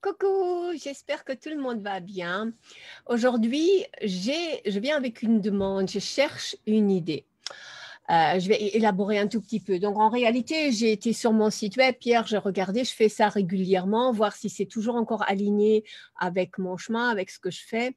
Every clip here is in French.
Coucou, j'espère que tout le monde va bien. Aujourd'hui, je viens avec une demande, je cherche une idée. Euh, je vais élaborer un tout petit peu. Donc en réalité, j'ai été sur mon site web Pierre, j'ai regardé, je fais ça régulièrement, voir si c'est toujours encore aligné avec mon chemin, avec ce que je fais.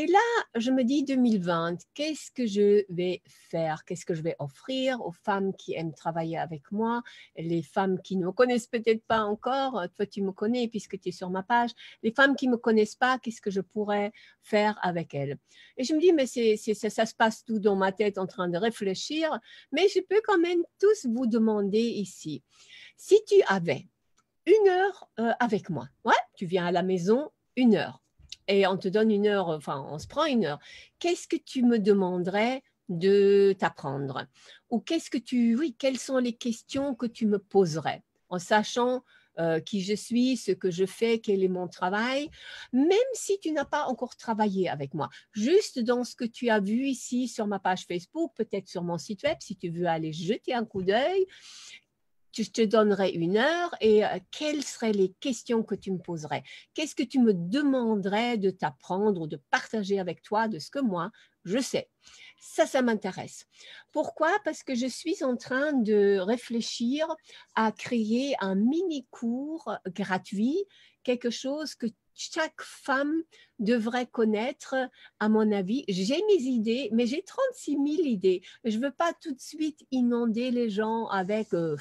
Et là, je me dis 2020, qu'est-ce que je vais faire Qu'est-ce que je vais offrir aux femmes qui aiment travailler avec moi Les femmes qui ne me connaissent peut-être pas encore, euh, toi tu me connais puisque tu es sur ma page, les femmes qui ne me connaissent pas, qu'est-ce que je pourrais faire avec elles Et je me dis, mais c'est, ça, se passe tout dans ma tête en train de réfléchir, mais je peux quand même tous vous demander ici, si tu avais une heure euh, avec moi, ouais, tu viens à la maison une heure et on te donne une heure, enfin, on se prend une heure. Qu'est-ce que tu me demanderais de t'apprendre Ou qu'est-ce que tu, oui, quelles sont les questions que tu me poserais en sachant euh, qui je suis, ce que je fais, quel est mon travail, même si tu n'as pas encore travaillé avec moi. Juste dans ce que tu as vu ici sur ma page Facebook, peut-être sur mon site web, si tu veux aller jeter un coup d'œil, je te donnerais une heure et euh, quelles seraient les questions que tu me poserais Qu'est-ce que tu me demanderais de t'apprendre ou de partager avec toi de ce que moi, je sais Ça, ça m'intéresse. Pourquoi Parce que je suis en train de réfléchir à créer un mini cours gratuit quelque chose que chaque femme devrait connaître, à mon avis. J'ai mes idées, mais j'ai 36 000 idées. Je ne veux pas tout de suite inonder les gens avec, euh,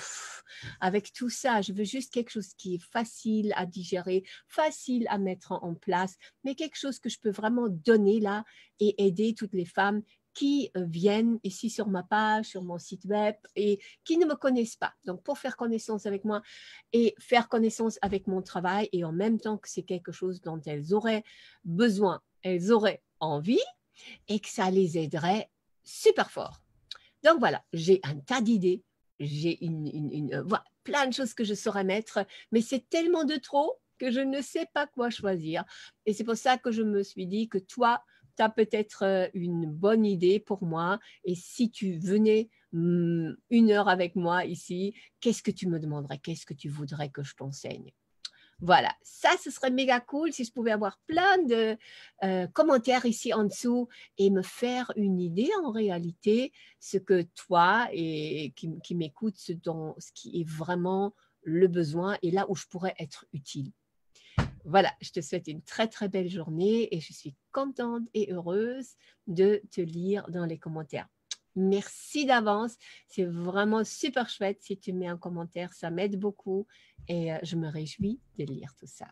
avec tout ça. Je veux juste quelque chose qui est facile à digérer, facile à mettre en place, mais quelque chose que je peux vraiment donner là et aider toutes les femmes qui euh, viennent ici sur ma page, sur mon site web et qui ne me connaissent pas. Donc, pour faire connaissance avec moi et faire connaissance avec mon travail et en même temps que c'est quelque chose dont elles auraient besoin, elles auraient envie et que ça les aiderait super fort. Donc voilà, j'ai un tas d'idées, j'ai une, une, euh, plein de choses que je saurais mettre, mais c'est tellement de trop que je ne sais pas quoi choisir. Et c'est pour ça que je me suis dit que toi, tu as peut-être euh, une bonne idée pour moi et si tu venais mm, une heure avec moi ici, qu'est-ce que tu me demanderais Qu'est-ce que tu voudrais que je t'enseigne voilà, ça, ce serait méga cool si je pouvais avoir plein de euh, commentaires ici en dessous et me faire une idée en réalité, ce que toi et qui, qui m'écoutes, ce, dont, ce qui est vraiment le besoin et là où je pourrais être utile. Voilà, je te souhaite une très très belle journée et je suis contente et heureuse de te lire dans les commentaires. Merci d'avance, c'est vraiment super chouette si tu mets un commentaire, ça m'aide beaucoup et euh, je me réjouis de lire tout ça.